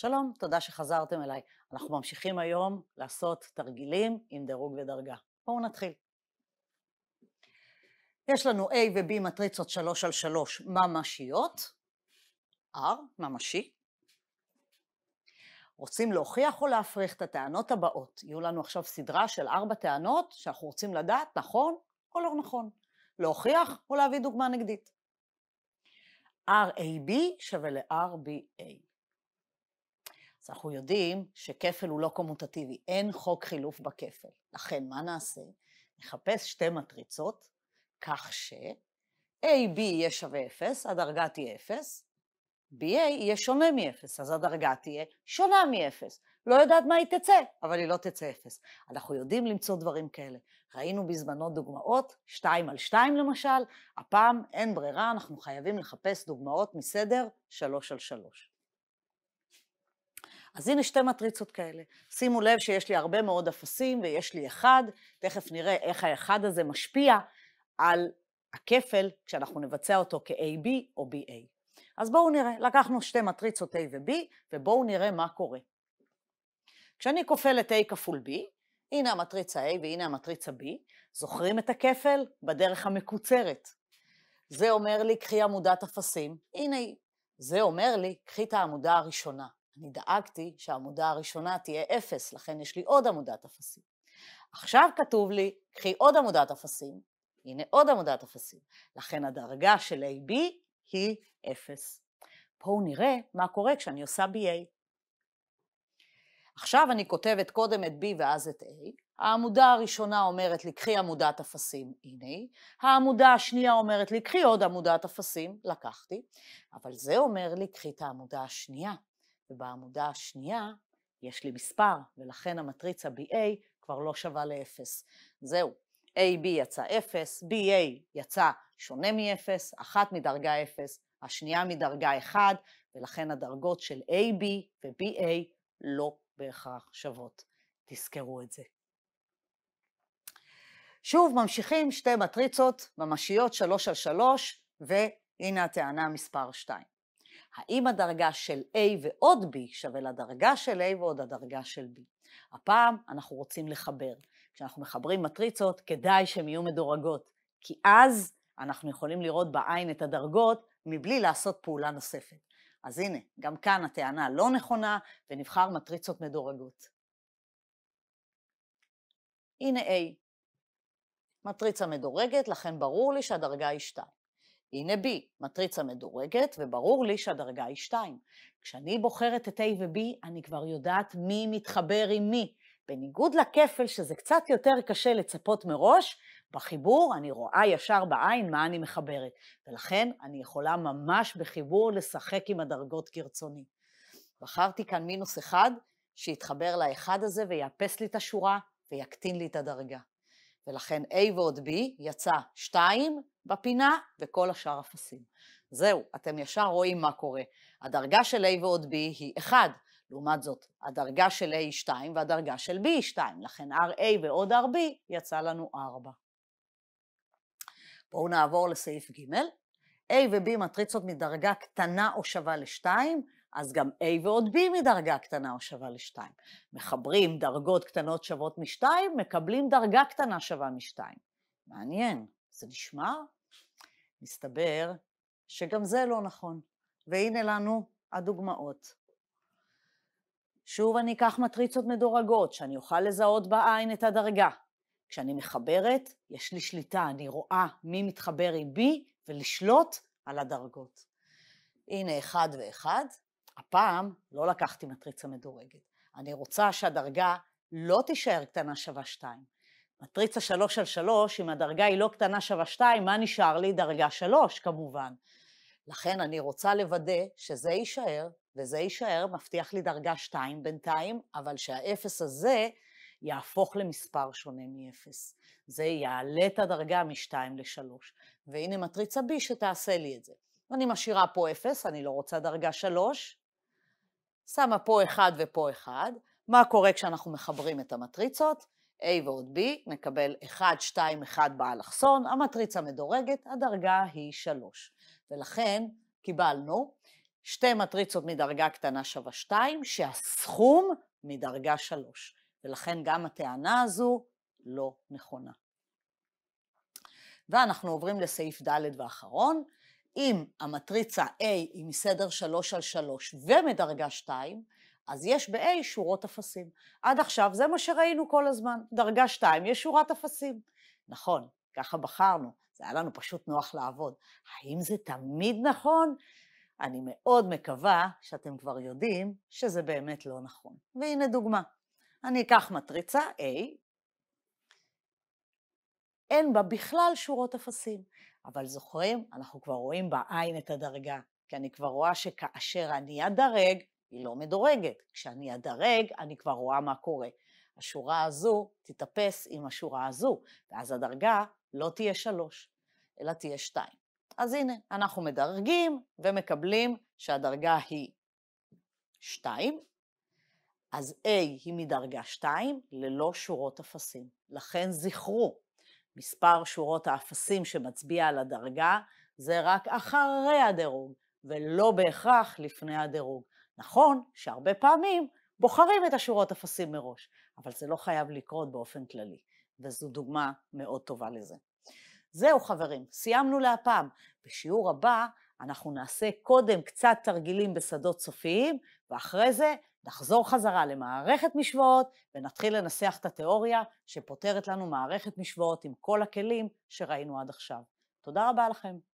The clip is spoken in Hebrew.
שלום, תודה שחזרתם אליי. אנחנו ממשיכים היום לעשות תרגילים עם דירוג ודרגה. בואו נתחיל. יש לנו A ו-B מטריצות 3 על 3 ממשיות, R, ממשי. רוצים להוכיח או להפריך את הטענות הבאות. יהיו לנו עכשיו סדרה של ארבע טענות שאנחנו רוצים לדעת נכון או לא נכון. להוכיח או להביא דוגמה נגדית. RAB שווה ל-RBA. אז אנחנו יודעים שכפל הוא לא קומוטטיבי, אין חוק חילוף בכפל. לכן מה נעשה? נחפש שתי מטריצות, כך ש AB יהיה שווה 0, הדרגה תהיה 0, BA יהיה שונה מ-0, אז הדרגה תהיה שונה מ-0. לא יודעת מה היא תצא, אבל היא לא תצא 0. אנחנו יודעים למצוא דברים כאלה. ראינו בזמנו דוגמאות, 2 על 2 למשל, הפעם אין ברירה, אנחנו חייבים לחפש דוגמאות מסדר 3 על 3. אז הנה שתי מטריצות כאלה. שימו לב שיש לי הרבה מאוד אפסים ויש לי אחד, תכף נראה איך האחד הזה משפיע על הכפל כשאנחנו נבצע אותו כ-AB או BA. אז בואו נראה, לקחנו שתי מטריצות A ו-B ובואו נראה מה קורה. כשאני כופל את A כפול B, הנה המטריצה A והנה המטריצה B, זוכרים את הכפל? בדרך המקוצרת. זה אומר לי, קחי עמודת אפסים, הנה היא. זה אומר לי, קחי את העמודה הראשונה. אני דאגתי שהעמודה הראשונה תהיה אפס, לכן יש לי עוד עמודת אפסים. עכשיו כתוב לי, קחי עוד עמודת אפסים, הנה עוד עמודת אפסים, לכן הדרגה של AB היא אפס. בואו נראה מה קורה כשאני עושה BA. עכשיו אני כותבת קודם את B ואז את A, העמודה הראשונה אומרת לי, קחי עמודת אפסים, הנה היא. העמודה השנייה אומרת לי, קחי עוד עמודת אפסים, לקחתי. אבל זה אומר לי, קחי את העמודה השנייה. ובעמודה השנייה יש לי מספר, ולכן המטריצה BA כבר לא שווה ל-0. זהו, AB יצא 0, BA יצא שונה מ-0, אחת מדרגה 0, השנייה מדרגה 1, ולכן הדרגות של AB ו-BA לא בהכרח שוות. תזכרו את זה. שוב, ממשיכים שתי מטריצות ממשיות 3 על 3, והנה הטענה מספר 2. האם הדרגה של A ועוד B שווה לדרגה של A ועוד הדרגה של B. הפעם אנחנו רוצים לחבר. כשאנחנו מחברים מטריצות, כדאי שהן יהיו מדורגות, כי אז אנחנו יכולים לראות בעין את הדרגות מבלי לעשות פעולה נוספת. אז הנה, גם כאן הטענה לא נכונה, ונבחר מטריצות מדורגות. הנה A, מטריצה מדורגת, לכן ברור לי שהדרגה היא 2. הנה B, מטריצה מדורגת, וברור לי שהדרגה היא 2. כשאני בוחרת את A ו-B, אני כבר יודעת מי מתחבר עם מי. בניגוד לכפל, שזה קצת יותר קשה לצפות מראש, בחיבור אני רואה ישר בעין מה אני מחברת, ולכן אני יכולה ממש בחיבור לשחק עם הדרגות כרצוני. בחרתי כאן מינוס אחד, שיתחבר לאחד הזה ויאפס לי את השורה ויקטין לי את הדרגה. ולכן A ועוד B יצא 2 בפינה וכל השאר אפסים. זהו, אתם ישר רואים מה קורה. הדרגה של A ועוד B היא 1, לעומת זאת, הדרגה של A היא 2 והדרגה של B היא 2, לכן RA ועוד RB יצא לנו 4. בואו נעבור לסעיף ג' A ו-B מטריצות מדרגה קטנה או שווה ל-2, אז גם A ועוד B מדרגה קטנה או שווה לשתיים. מחברים דרגות קטנות שוות משתיים, מקבלים דרגה קטנה שווה משתיים. מעניין, זה נשמע? מסתבר שגם זה לא נכון. והנה לנו הדוגמאות. שוב אני אקח מטריצות מדורגות, שאני אוכל לזהות בעין את הדרגה. כשאני מחברת, יש לי שליטה, אני רואה מי מתחבר עם B ולשלוט על הדרגות. הנה אחד ואחד, הפעם לא לקחתי מטריצה מדורגת. אני רוצה שהדרגה לא תישאר קטנה שווה 2. מטריצה 3 על 3, אם הדרגה היא לא קטנה שווה 2, מה נשאר לי? דרגה 3 כמובן. לכן אני רוצה לוודא שזה יישאר, וזה יישאר, מבטיח לי דרגה 2 בינתיים, אבל שהאפס הזה יהפוך למספר שונה מ-0. זה יעלה את הדרגה מ-2 ל-3. והנה מטריצה B שתעשה לי את זה. אני משאירה פה 0, אני לא רוצה דרגה 3, שמה פה אחד ופה אחד, מה קורה כשאנחנו מחברים את המטריצות? A ועוד B מקבל 1, 2, 1 באלכסון, המטריצה מדורגת, הדרגה היא 3. ולכן קיבלנו שתי מטריצות מדרגה קטנה שווה 2, שהסכום מדרגה 3. ולכן גם הטענה הזו לא נכונה. ואנחנו עוברים לסעיף ד' ואחרון, אם המטריצה A היא מסדר 3 על 3 ומדרגה 2, אז יש ב-A שורות אפסים. עד עכשיו זה מה שראינו כל הזמן, דרגה 2 יש שורת אפסים. נכון, ככה בחרנו, זה היה לנו פשוט נוח לעבוד. האם זה תמיד נכון? אני מאוד מקווה שאתם כבר יודעים שזה באמת לא נכון. והנה דוגמה. אני אקח מטריצה A, אין בה בכלל שורות אפסים. אבל זוכרים? אנחנו כבר רואים בעין את הדרגה, כי אני כבר רואה שכאשר אני אדרג, היא לא מדורגת. כשאני אדרג, אני כבר רואה מה קורה. השורה הזו תתאפס עם השורה הזו, ואז הדרגה לא תהיה שלוש, אלא תהיה שתיים. אז הנה, אנחנו מדרגים ומקבלים שהדרגה היא שתיים, אז A היא מדרגה שתיים, ללא שורות אפסים. לכן זכרו, מספר שורות האפסים שמצביע על הדרגה, זה רק אחרי הדירוג, ולא בהכרח לפני הדירוג. נכון שהרבה פעמים בוחרים את השורות אפסים מראש, אבל זה לא חייב לקרות באופן כללי, וזו דוגמה מאוד טובה לזה. זהו חברים, סיימנו להפעם. בשיעור הבא אנחנו נעשה קודם קצת תרגילים בשדות סופיים, ואחרי זה נחזור חזרה למערכת משוואות ונתחיל לנסח את התיאוריה שפותרת לנו מערכת משוואות עם כל הכלים שראינו עד עכשיו. תודה רבה לכם.